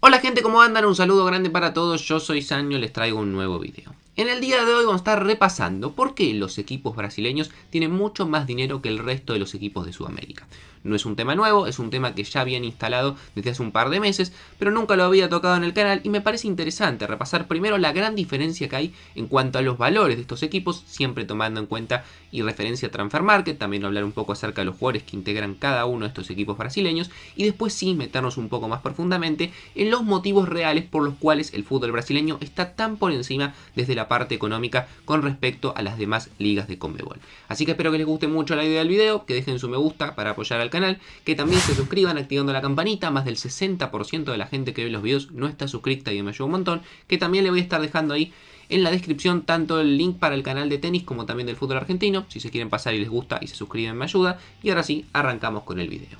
Hola gente, ¿cómo andan? Un saludo grande para todos, yo soy Sanyo, les traigo un nuevo video. En el día de hoy vamos a estar repasando por qué los equipos brasileños tienen mucho más dinero que el resto de los equipos de Sudamérica. No es un tema nuevo, es un tema que ya habían instalado desde hace un par de meses, pero nunca lo había tocado en el canal y me parece interesante repasar primero la gran diferencia que hay en cuanto a los valores de estos equipos, siempre tomando en cuenta y referencia a Transfer Market, también hablar un poco acerca de los jugadores que integran cada uno de estos equipos brasileños y después sí meternos un poco más profundamente en los motivos reales por los cuales el fútbol brasileño está tan por encima desde la parte económica con respecto a las demás ligas de Conmebol. Así que espero que les guste mucho la idea del video, que dejen su me gusta para apoyar al canal, que también se suscriban activando la campanita, más del 60% de la gente que ve los videos no está suscrita y me ayuda un montón, que también le voy a estar dejando ahí en la descripción tanto el link para el canal de tenis como también del fútbol argentino, si se quieren pasar y les gusta y se suscriben me ayuda, y ahora sí, arrancamos con el video.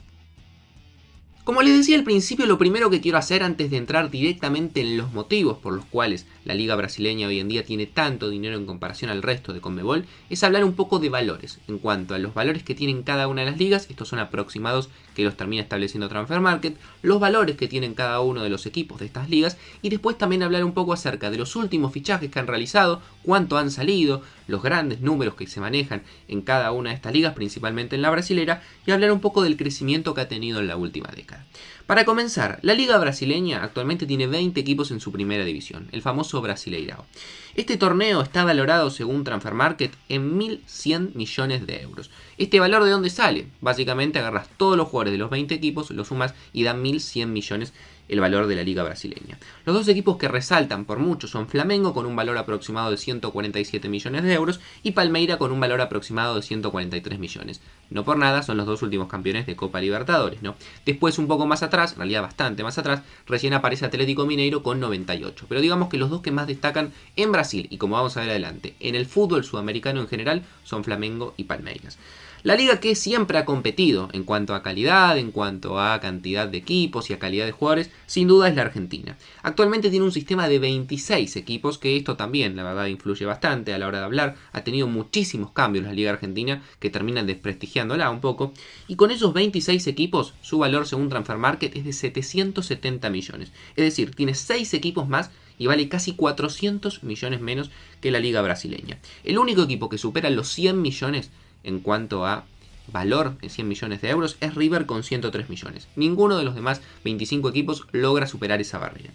Como les decía al principio, lo primero que quiero hacer antes de entrar directamente en los motivos por los cuales la liga brasileña hoy en día tiene tanto dinero en comparación al resto de Conmebol es hablar un poco de valores. En cuanto a los valores que tienen cada una de las ligas, estos son aproximados que los termina estableciendo Transfer Market, los valores que tienen cada uno de los equipos de estas ligas y después también hablar un poco acerca de los últimos fichajes que han realizado, cuánto han salido, los grandes números que se manejan en cada una de estas ligas, principalmente en la brasilera, y hablar un poco del crecimiento que ha tenido en la última década. Para comenzar, la liga brasileña actualmente tiene 20 equipos en su primera división, el famoso Brasileirao. Este torneo está valorado según Transfer Market en 1.100 millones de euros. ¿Este valor de dónde sale? Básicamente agarras todos los jugadores de los 20 equipos, los sumas y dan 1.100 millones de el valor de la liga brasileña. Los dos equipos que resaltan por mucho son Flamengo con un valor aproximado de 147 millones de euros y Palmeira con un valor aproximado de 143 millones. No por nada son los dos últimos campeones de Copa Libertadores, ¿no? Después un poco más atrás, en realidad bastante más atrás, recién aparece Atlético Mineiro con 98. Pero digamos que los dos que más destacan en Brasil y como vamos a ver adelante, en el fútbol sudamericano en general son Flamengo y Palmeiras. La liga que siempre ha competido en cuanto a calidad, en cuanto a cantidad de equipos y a calidad de jugadores, sin duda es la Argentina. Actualmente tiene un sistema de 26 equipos, que esto también, la verdad, influye bastante a la hora de hablar. Ha tenido muchísimos cambios la liga argentina que terminan desprestigiándola un poco. Y con esos 26 equipos, su valor según Transfer Market es de 770 millones. Es decir, tiene 6 equipos más y vale casi 400 millones menos que la liga brasileña. El único equipo que supera los 100 millones en cuanto a valor en 100 millones de euros es River con 103 millones. Ninguno de los demás 25 equipos logra superar esa barrera.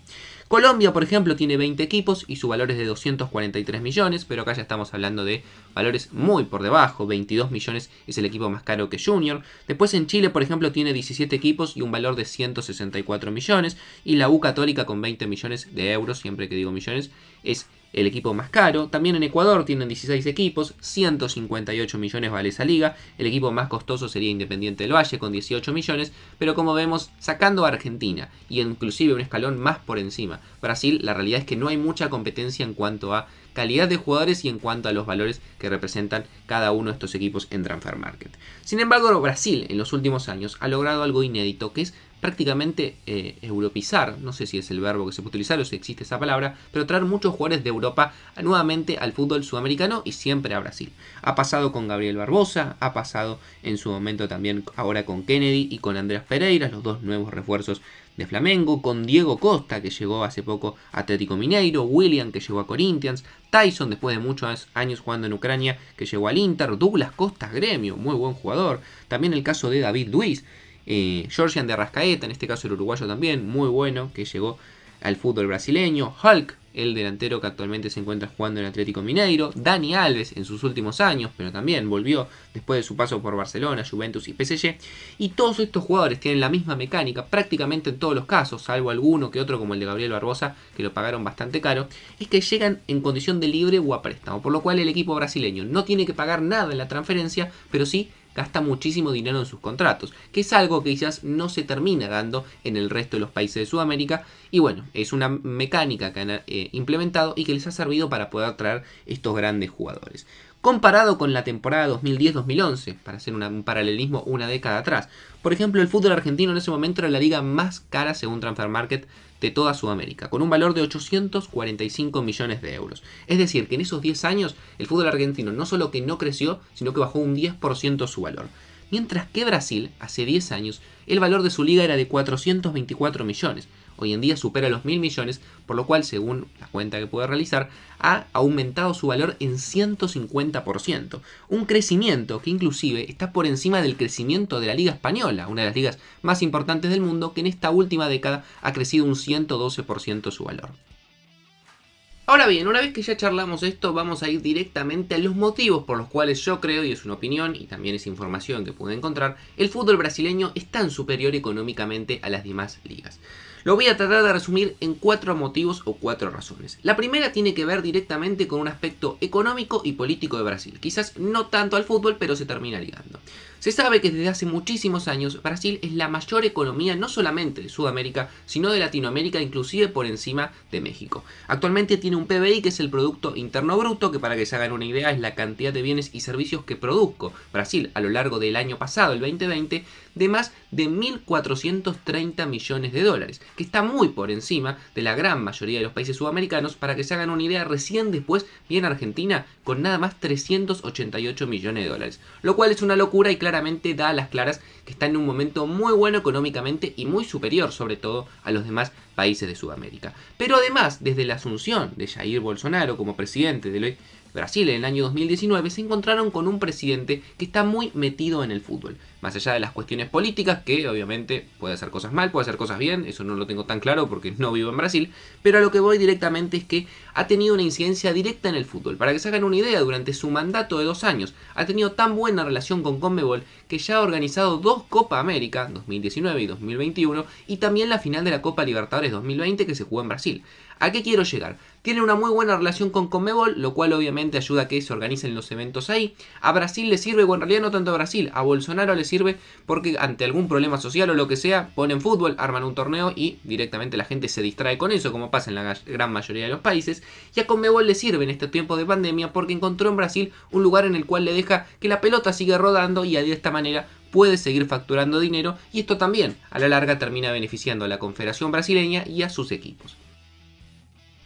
Colombia, por ejemplo, tiene 20 equipos y su valor es de 243 millones, pero acá ya estamos hablando de valores muy por debajo. 22 millones es el equipo más caro que Junior. Después en Chile, por ejemplo, tiene 17 equipos y un valor de 164 millones. Y la U Católica con 20 millones de euros, siempre que digo millones, es el equipo más caro. También en Ecuador tienen 16 equipos, 158 millones vale esa liga. El equipo más costoso sería Independiente del Valle con 18 millones, pero como vemos, sacando a Argentina y inclusive un escalón más por encima. Brasil, la realidad es que no hay mucha competencia en cuanto a calidad de jugadores y en cuanto a los valores que representan cada uno de estos equipos en Transfer Market. Sin embargo, Brasil en los últimos años ha logrado algo inédito que es prácticamente europeizar, eh, europizar, no sé si es el verbo que se puede utilizar o si existe esa palabra, pero traer muchos jugadores de Europa nuevamente al fútbol sudamericano y siempre a Brasil. Ha pasado con Gabriel Barbosa, ha pasado en su momento también ahora con Kennedy y con Andrés Pereira, los dos nuevos refuerzos de Flamengo, con Diego Costa que llegó hace poco a Atlético Mineiro, William que llegó a Corinthians, Tyson después de muchos años jugando en Ucrania que llegó al Inter, Douglas Costa Gremio, muy buen jugador, también el caso de David Luiz. Eh, de Arrascaeta, en este caso el uruguayo también, muy bueno, que llegó al fútbol brasileño. Hulk, el delantero que actualmente se encuentra jugando en Atlético Mineiro. Dani Alves en sus últimos años, pero también volvió después de su paso por Barcelona, Juventus y PSG. Y todos estos jugadores tienen la misma mecánica prácticamente en todos los casos, salvo alguno que otro como el de Gabriel Barbosa, que lo pagaron bastante caro, es que llegan en condición de libre o a préstamo, por lo cual el equipo brasileño no tiene que pagar nada en la transferencia, pero sí gasta muchísimo dinero en sus contratos, que es algo que quizás no se termina dando en el resto de los países de Sudamérica. Y bueno, es una mecánica que han eh, implementado y que les ha servido para poder atraer estos grandes jugadores comparado con la temporada 2010-2011, para hacer un paralelismo una década atrás. Por ejemplo, el fútbol argentino en ese momento era la liga más cara según Transfer Market de toda Sudamérica, con un valor de 845 millones de euros. Es decir, que en esos 10 años el fútbol argentino no solo que no creció, sino que bajó un 10% su valor. Mientras que Brasil, hace 10 años, el valor de su liga era de 424 millones hoy en día supera los mil millones, por lo cual, según la cuenta que pude realizar, ha aumentado su valor en 150%. Un crecimiento que inclusive está por encima del crecimiento de la Liga Española, una de las ligas más importantes del mundo, que en esta última década ha crecido un 112% su valor. Ahora bien, una vez que ya charlamos esto, vamos a ir directamente a los motivos por los cuales yo creo, y es una opinión y también es información que pude encontrar, el fútbol brasileño es tan superior económicamente a las demás ligas. Lo voy a tratar de resumir en cuatro motivos o cuatro razones. La primera tiene que ver directamente con un aspecto económico y político de Brasil. Quizás no tanto al fútbol, pero se termina ligando. Se sabe que desde hace muchísimos años Brasil es la mayor economía no solamente de Sudamérica, sino de Latinoamérica, inclusive por encima de México. Actualmente tiene un PBI que es el Producto Interno Bruto, que para que se hagan una idea es la cantidad de bienes y servicios que produzco Brasil a lo largo del año pasado, el 2020, de más de 1.430 millones de dólares, que está muy por encima de la gran mayoría de los países sudamericanos. Para que se hagan una idea, recién después viene Argentina con nada más 388 millones de dólares, lo cual es una locura y claro claramente da a las claras que está en un momento muy bueno económicamente y muy superior sobre todo a los demás países de Sudamérica. Pero además, desde la asunción de Jair Bolsonaro como presidente de Brasil en el año 2019, se encontraron con un presidente que está muy metido en el fútbol. Más allá de las cuestiones políticas, que obviamente puede hacer cosas mal, puede hacer cosas bien, eso no lo tengo tan claro porque no vivo en Brasil, pero a lo que voy directamente es que ha tenido una incidencia directa en el fútbol. Para que se hagan una idea, durante su mandato de dos años ha tenido tan buena relación con Conmebol que ya ha organizado dos Copa América, 2019 y 2021, y también la final de la Copa Libertadores 2020 que se jugó en Brasil. ¿A qué quiero llegar? Tiene una muy buena relación con Conmebol, lo cual obviamente ayuda a que se organicen los eventos ahí. A Brasil le sirve, o en realidad no tanto a Brasil, a Bolsonaro le sirve porque ante algún problema social o lo que sea, ponen fútbol, arman un torneo y directamente la gente se distrae con eso, como pasa en la gran mayoría de los países. Y a Conmebol le sirve en estos tiempos de pandemia porque encontró en Brasil un lugar en el cual le deja que la pelota siga rodando y de esta manera puede seguir facturando dinero y esto también a la larga termina beneficiando a la Confederación Brasileña y a sus equipos.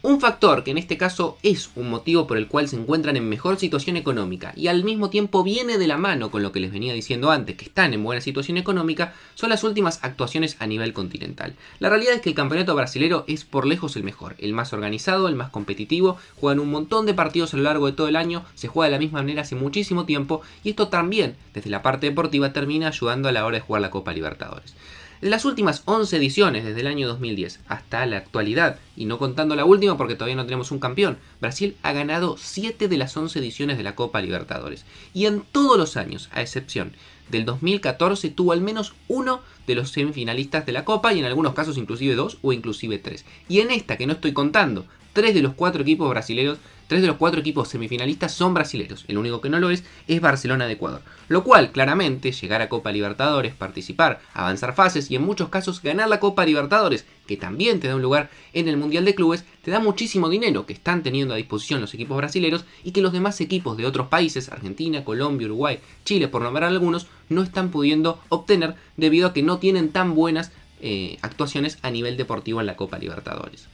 Un factor que en este caso es un motivo por el cual se encuentran en mejor situación económica y al mismo tiempo viene de la mano con lo que les venía diciendo antes, que están en buena situación económica, son las últimas actuaciones a nivel continental. La realidad es que el campeonato brasileño es por lejos el mejor, el más organizado, el más competitivo, juegan un montón de partidos a lo largo de todo el año, se juega de la misma manera hace muchísimo tiempo y esto también desde la parte deportiva termina ayudando a la hora de jugar la Copa Libertadores. En las últimas 11 ediciones, desde el año 2010 hasta la actualidad, y no contando la última porque todavía no tenemos un campeón, Brasil ha ganado 7 de las 11 ediciones de la Copa Libertadores. Y en todos los años, a excepción del 2014, tuvo al menos uno de los semifinalistas de la Copa, y en algunos casos inclusive dos o inclusive tres. Y en esta, que no estoy contando, tres de los cuatro equipos brasileños Tres de los cuatro equipos semifinalistas son brasileños, el único que no lo es es Barcelona de Ecuador. Lo cual, claramente, llegar a Copa Libertadores, participar, avanzar fases y en muchos casos ganar la Copa Libertadores, que también te da un lugar en el Mundial de Clubes, te da muchísimo dinero que están teniendo a disposición los equipos brasileños y que los demás equipos de otros países, Argentina, Colombia, Uruguay, Chile, por nombrar algunos, no están pudiendo obtener debido a que no tienen tan buenas eh, actuaciones a nivel deportivo en la Copa Libertadores.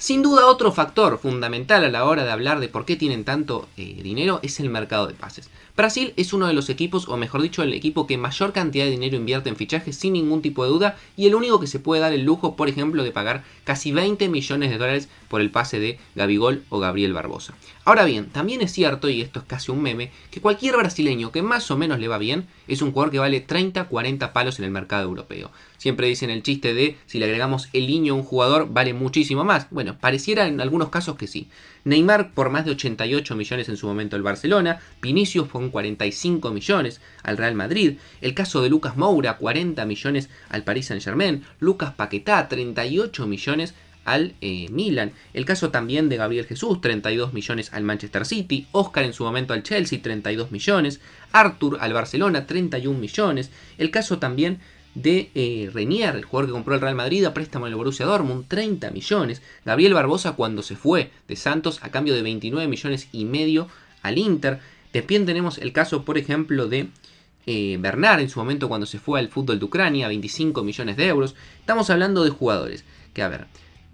Sin duda otro factor fundamental a la hora de hablar de por qué tienen tanto eh, dinero es el mercado de pases. Brasil es uno de los equipos, o mejor dicho, el equipo que mayor cantidad de dinero invierte en fichajes sin ningún tipo de duda y el único que se puede dar el lujo, por ejemplo, de pagar casi 20 millones de dólares por el pase de Gabigol o Gabriel Barbosa. Ahora bien, también es cierto, y esto es casi un meme, que cualquier brasileño que más o menos le va bien es un jugador que vale 30, 40 palos en el mercado europeo. Siempre dicen el chiste de si le agregamos el niño a un jugador vale muchísimo más. Bueno, pareciera en algunos casos que sí. Neymar por más de 88 millones en su momento al Barcelona, Vinicius con 45 millones al Real Madrid, el caso de Lucas Moura 40 millones al Paris Saint Germain, Lucas Paquetá 38 millones al eh, Milan. El caso también de Gabriel Jesús, 32 millones al Manchester City. Oscar en su momento al Chelsea, 32 millones. Arthur al Barcelona, 31 millones. El caso también de eh, Renier, el jugador que compró el Real Madrid a préstamo el Borussia Dortmund, 30 millones. Gabriel Barbosa cuando se fue de Santos a cambio de 29 millones y medio al Inter. También tenemos el caso, por ejemplo, de eh, Bernard en su momento cuando se fue al fútbol de Ucrania, 25 millones de euros. Estamos hablando de jugadores que, a ver,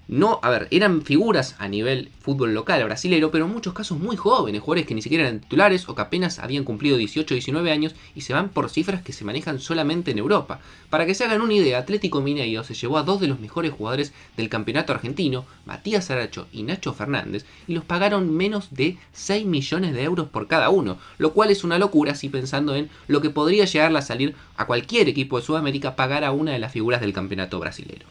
no, a ver, eran figuras a nivel fútbol local brasilero, pero en muchos casos muy jóvenes, jugadores que ni siquiera eran titulares o que apenas habían cumplido 18 o 19 años y se van por cifras que se manejan solamente en Europa. Para que se hagan una idea, Atlético Mineiro se llevó a dos de los mejores jugadores del campeonato argentino, Matías Aracho y Nacho Fernández, y los pagaron menos de 6 millones de euros por cada uno, lo cual es una locura si pensando en lo que podría llegar a salir a cualquier equipo de Sudamérica pagar a una de las figuras del campeonato brasilero.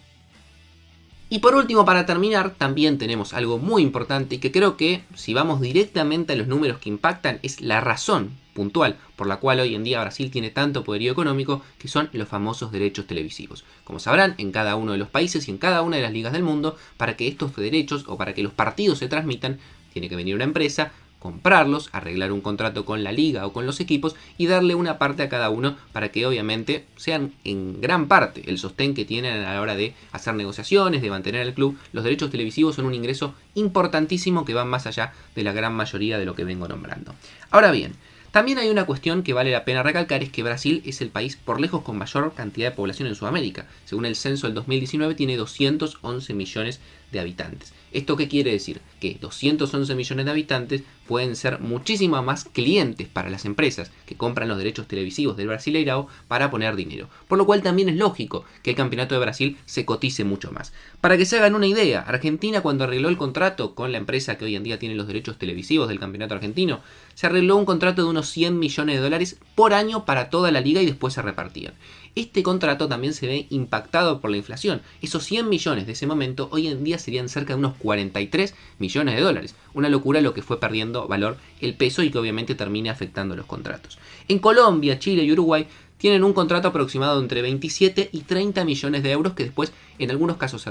Y por último, para terminar, también tenemos algo muy importante y que creo que si vamos directamente a los números que impactan es la razón puntual por la cual hoy en día Brasil tiene tanto poderío económico, que son los famosos derechos televisivos. Como sabrán, en cada uno de los países y en cada una de las ligas del mundo, para que estos derechos o para que los partidos se transmitan, tiene que venir una empresa, comprarlos, arreglar un contrato con la liga o con los equipos y darle una parte a cada uno para que obviamente sean en gran parte el sostén que tienen a la hora de hacer negociaciones, de mantener el club. Los derechos televisivos son un ingreso importantísimo que va más allá de la gran mayoría de lo que vengo nombrando. Ahora bien, también hay una cuestión que vale la pena recalcar, es que Brasil es el país por lejos con mayor cantidad de población en Sudamérica. Según el censo del 2019 tiene 211 millones de de habitantes. ¿Esto qué quiere decir? Que 211 millones de habitantes pueden ser muchísimas más clientes para las empresas que compran los derechos televisivos del Brasileirao para poner dinero. Por lo cual también es lógico que el Campeonato de Brasil se cotice mucho más. Para que se hagan una idea, Argentina cuando arregló el contrato con la empresa que hoy en día tiene los derechos televisivos del Campeonato Argentino, se arregló un contrato de unos 100 millones de dólares por año para toda la liga y después se repartían. Este contrato también se ve impactado por la inflación. Esos 100 millones de ese momento hoy en día serían cerca de unos 43 millones de dólares. Una locura lo que fue perdiendo valor el peso y que obviamente termina afectando los contratos. En Colombia, Chile y Uruguay tienen un contrato aproximado entre 27 y 30 millones de euros que después en algunos casos se,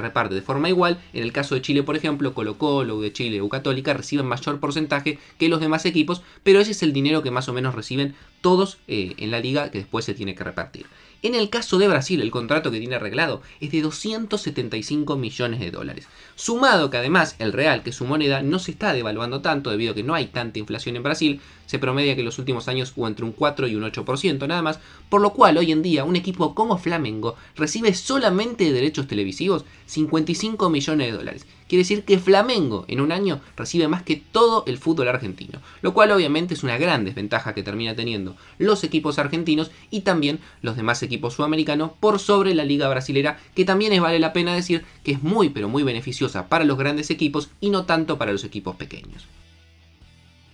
reparte de forma igual. En el caso de Chile, por ejemplo, Colo Colo de Chile o Católica reciben mayor porcentaje que los demás equipos, pero ese es el dinero que más o menos reciben todos eh, en la liga que después se tiene que repartir. En el caso de Brasil, el contrato que tiene arreglado es de 275 millones de dólares. Sumado que además el real, que su moneda, no se está devaluando tanto debido a que no hay tanta inflación en Brasil, se promedia que en los últimos años hubo entre un 4 y un 8% nada más, por lo cual hoy en día un equipo como Flamengo recibe solamente de derechos televisivos 55 millones de dólares. Quiere decir que Flamengo en un año recibe más que todo el fútbol argentino, lo cual obviamente es una gran desventaja que termina teniendo los equipos argentinos y también los demás equipos sudamericanos por sobre la liga brasilera, que también es vale la pena decir que es muy pero muy beneficiosa para los grandes equipos y no tanto para los equipos pequeños.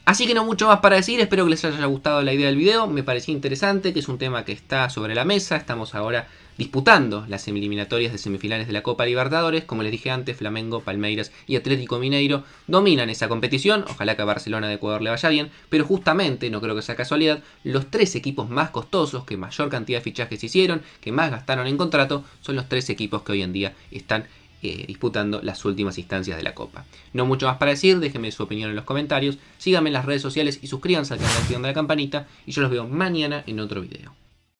Así que no mucho más para decir, espero que les haya gustado la idea del video, me parecía interesante, que es un tema que está sobre la mesa, estamos ahora disputando las eliminatorias de semifinales de la Copa Libertadores. Como les dije antes, Flamengo, Palmeiras y Atlético Mineiro dominan esa competición. Ojalá que a Barcelona de Ecuador le vaya bien, pero justamente, no creo que sea casualidad, los tres equipos más costosos, que mayor cantidad de fichajes hicieron, que más gastaron en contrato, son los tres equipos que hoy en día están eh, disputando las últimas instancias de la Copa. No mucho más para decir, déjenme su opinión en los comentarios, síganme en las redes sociales y suscríbanse al canal activando la campanita y yo los veo mañana en otro video.